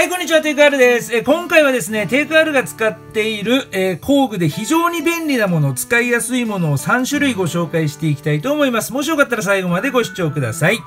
はい、こんにちは、テイクアルです。え今回はですね、テイクアルが使っている、えー、工具で非常に便利なもの、使いやすいものを3種類ご紹介していきたいと思います。もしよかったら最後までご視聴ください。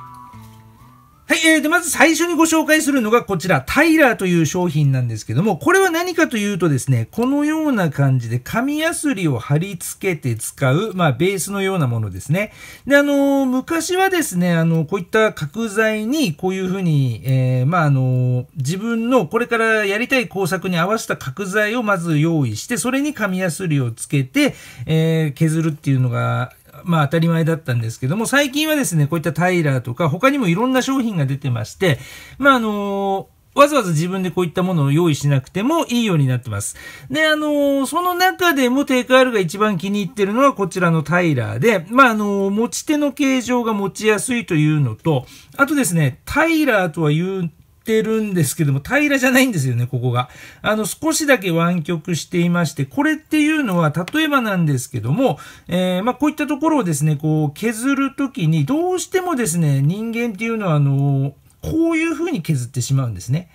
はい、えー、で、まず最初にご紹介するのがこちら、タイラーという商品なんですけども、これは何かというとですね、このような感じで紙やすりを貼り付けて使う、まあ、ベースのようなものですね。で、あのー、昔はですね、あの、こういった角材に、こういうふうに、えー、まあ、あの自分のこれからやりたい工作に合わせた角材をまず用意して、それに紙やすりをつけて、え削るっていうのがまあ当たり前だったんですけども、最近はですね、こういったタイラーとか、他にもいろんな商品が出てまして、まああのわざわざ自分でこういったものを用意しなくてもいいようになってます。で、あのー、その中でもテイクアールが一番気に入ってるのはこちらのタイラーで、まあ、あのー、持ち手の形状が持ちやすいというのと、あとですね、タイラーとは言うってるんですけども、平らじゃないんですよね、ここが。あの、少しだけ湾曲していまして、これっていうのは、例えばなんですけども、えー、まあ、こういったところをですね、こう、削るときに、どうしてもですね、人間っていうのは、あの、こういう風に削ってしまうんですね。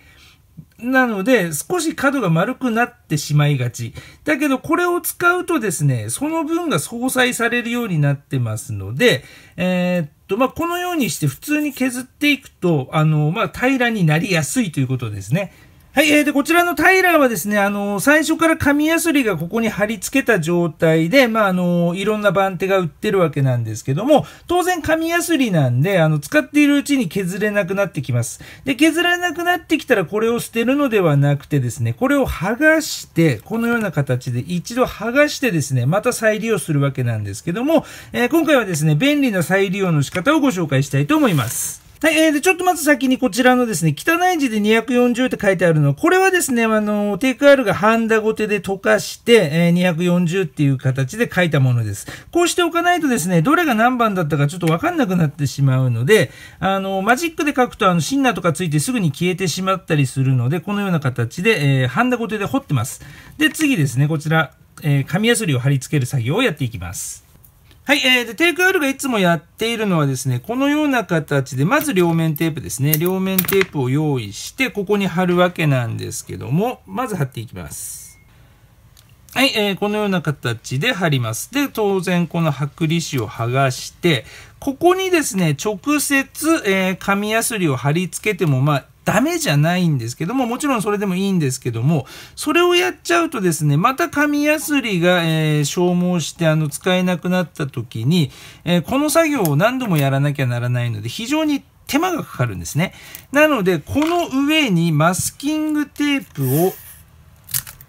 なので、少し角が丸くなってしまいがち。だけど、これを使うとですね、その分が相殺されるようになってますので、えー、と、まあ、このようにして普通に削っていくと、あの、まあ、平らになりやすいということですね。はい、えー、で、こちらのタイラーはですね、あのー、最初から紙やすりがここに貼り付けた状態で、まあ、あのー、いろんな番手が売ってるわけなんですけども、当然紙やすりなんで、あの、使っているうちに削れなくなってきます。で、削れなくなってきたらこれを捨てるのではなくてですね、これを剥がして、このような形で一度剥がしてですね、また再利用するわけなんですけども、えー、今回はですね、便利な再利用の仕方をご紹介したいと思います。はい、えー、で、ちょっとまず先にこちらのですね、汚い字で240って書いてあるのは、これはですね、あの、テイクアールがハンダごてで溶かして、えー、240っていう形で書いたものです。こうしておかないとですね、どれが何番だったかちょっとわかんなくなってしまうので、あの、マジックで書くと、あの、シンナーとかついてすぐに消えてしまったりするので、このような形で、えー、ハンダごてで彫ってます。で、次ですね、こちら、えー、紙やすりを貼り付ける作業をやっていきます。はい、えー、で、テイクアールがいつもやっているのはですね、このような形で、まず両面テープですね。両面テープを用意して、ここに貼るわけなんですけども、まず貼っていきます。はい、えー、このような形で貼ります。で、当然この剥離紙を剥がして、ここにですね、直接、えー、紙やすりを貼り付けても、まあ、ダメじゃないんですけども、もちろんそれでもいいんですけども、それをやっちゃうとですね、また紙やすりが、えー、消耗してあの使えなくなった時に、えー、この作業を何度もやらなきゃならないので、非常に手間がかかるんですね。なので、この上にマスキングテープを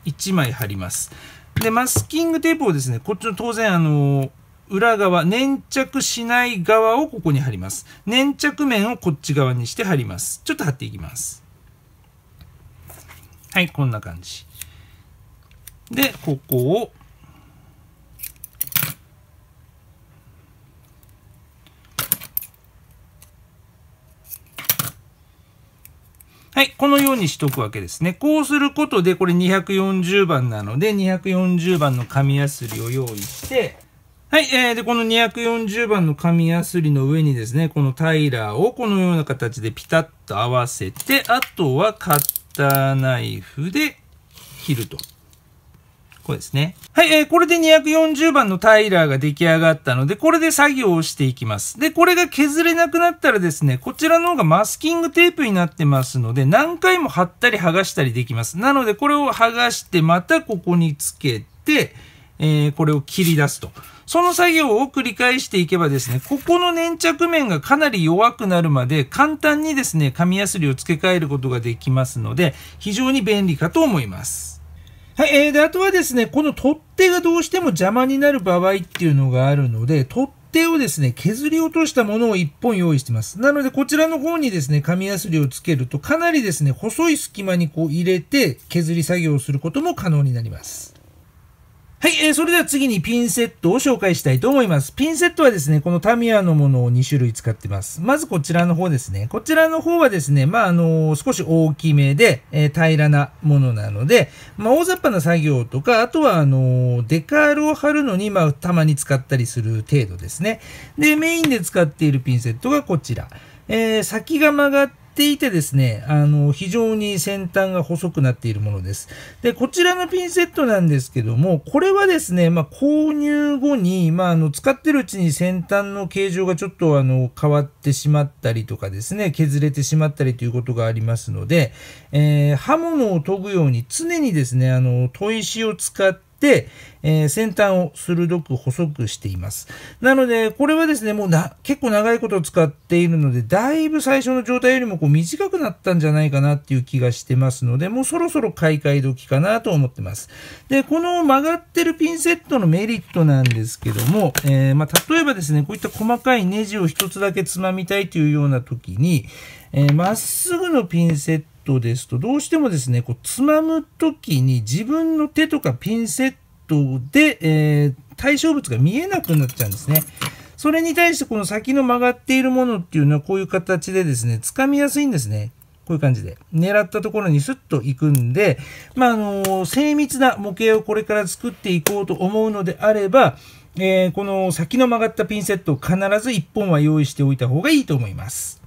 1枚貼ります。で、マスキングテープをですね、こっちの当然、あのー裏側、粘着しない側をここに貼ります。粘着面をこっち側にして貼ります。ちょっと貼っていきます。はい、こんな感じ。で、ここを、はい、このようにしとくわけですね。こうすることで、これ240番なので、240番の紙やすりを用意して、はい、えー、で、この240番の紙やすりの上にですね、このタイラーをこのような形でピタッと合わせて、あとはカッターナイフで切ると。こうですね。はい、えー、これで240番のタイラーが出来上がったので、これで作業をしていきます。で、これが削れなくなったらですね、こちらの方がマスキングテープになってますので、何回も貼ったり剥がしたりできます。なので、これを剥がして、またここにつけて、えー、これを切り出すと。その作業を繰り返していけばですね、ここの粘着面がかなり弱くなるまで簡単にですね、紙やすりを付け替えることができますので、非常に便利かと思います。はい、えー、で、あとはですね、この取っ手がどうしても邪魔になる場合っていうのがあるので、取っ手をですね、削り落としたものを1本用意してます。なので、こちらの方にですね、紙やすりをつけると、かなりですね、細い隙間にこう入れて、削り作業をすることも可能になります。はい、えー、それでは次にピンセットを紹介したいと思います。ピンセットはですね、このタミヤのものを2種類使ってます。まずこちらの方ですね。こちらの方はですね、まあ、あのー、少し大きめで、えー、平らなものなので、まあ、大雑把な作業とか、あとは、あのー、デカールを貼るのに、まあ、たまに使ったりする程度ですね。で、メインで使っているピンセットがこちら。えー、先が曲がっていてですね、あの、非常に先端が細くなっているものです。で、こちらのピンセットなんですけども、これはですね、まあ、購入後に、まあ、あの、使ってるうちに先端の形状がちょっと、あの、変わってしまったりとかですね、削れてしまったりということがありますので、えー、刃物を研ぐように常にですね、あの、砥石を使って、、えー、先端を鋭く細くしています。なので、これはですね、もうな結構長いこと使っているので、だいぶ最初の状態よりもこう短くなったんじゃないかなっていう気がしてますので、もうそろそろ買い替え時かなと思ってます。で、この曲がってるピンセットのメリットなんですけども、えー、まあ、例えばですね、こういった細かいネジを1つだけつまみたいというような時に、えー、まっすぐのピンセットですと、どうしてもですね、こうつまむ時に自分の手とかピンセットで、えー、対象物が見えなくなっちゃうんですね。それに対してこの先の曲がっているものっていうのはこういう形でですね、掴みやすいんですね。こういう感じで。狙ったところにスッと行くんで、まあ、あの、精密な模型をこれから作っていこうと思うのであれば、えー、この先の曲がったピンセットを必ず1本は用意しておいた方がいいと思います。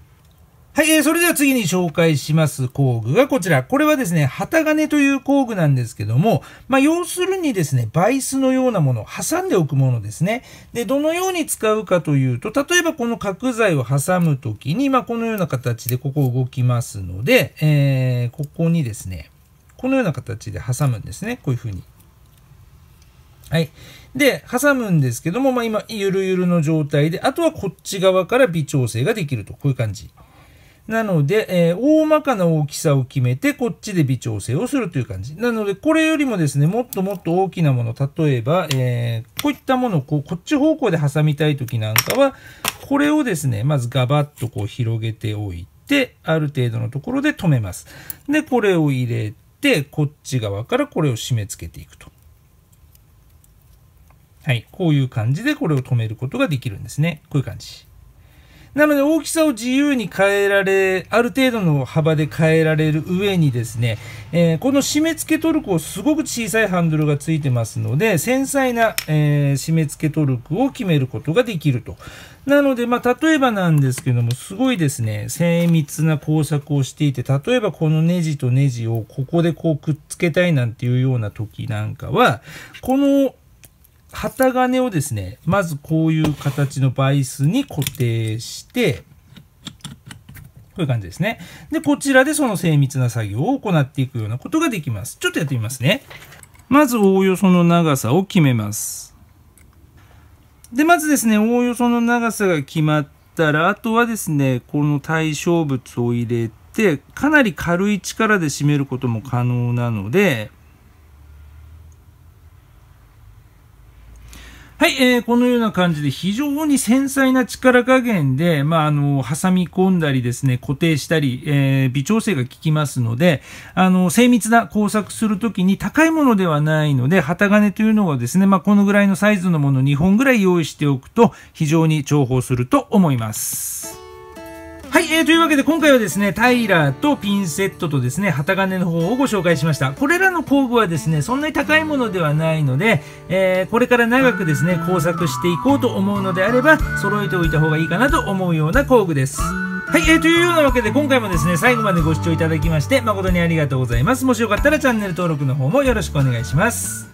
はい、えー、それでは次に紹介します工具がこちら。これはですね、旗金という工具なんですけども、まあ、要するにですね、バイスのようなものを挟んでおくものですね。で、どのように使うかというと、例えばこの角材を挟むときに、まあ、このような形でここ動きますので、えー、ここにですね、このような形で挟むんですね。こういうふうに。はい。で、挟むんですけども、まあ、今、ゆるゆるの状態で、あとはこっち側から微調整ができると。こういう感じ。なので、えー、大まかな大きさを決めて、こっちで微調整をするという感じ。なので、これよりもですね、もっともっと大きなもの、例えば、えー、こういったものをこうこっち方向で挟みたいときなんかは、これをですね、まずガバッとこう広げておいて、ある程度のところで止めます。で、これを入れて、こっち側からこれを締め付けていくと。はい、こういう感じでこれを止めることができるんですね。こういう感じ。なので大きさを自由に変えられ、ある程度の幅で変えられる上にですね、えー、この締め付けトルクをすごく小さいハンドルがついてますので、繊細な、えー、締め付けトルクを決めることができると。なので、まあ、例えばなんですけども、すごいですね、精密な工作をしていて、例えばこのネジとネジをここでこうくっつけたいなんていうような時なんかは、この旗金をですね、まずこういう形のバイスに固定して、こういう感じですね。で、こちらでその精密な作業を行っていくようなことができます。ちょっとやってみますね。まずおおよその長さを決めます。で、まずですね、おおよその長さが決まったら、あとはですね、この対象物を入れて、かなり軽い力で締めることも可能なので、はい、えー、このような感じで非常に繊細な力加減で、まあ、あの、挟み込んだりですね、固定したり、えー、微調整が効きますので、あの、精密な工作するときに高いものではないので、旗金というのはですね、まあ、このぐらいのサイズのもの2本ぐらい用意しておくと、非常に重宝すると思います。はい、えー、というわけで今回はですね、タイラーとピンセットとですね、旗金の方をご紹介しました。これらの工具はですね、そんなに高いものではないので、えー、これから長くですね、工作していこうと思うのであれば、揃えておいた方がいいかなと思うような工具です。はい、えー、というようなわけで今回もですね、最後までご視聴いただきまして、誠にありがとうございます。もしよかったらチャンネル登録の方もよろしくお願いします。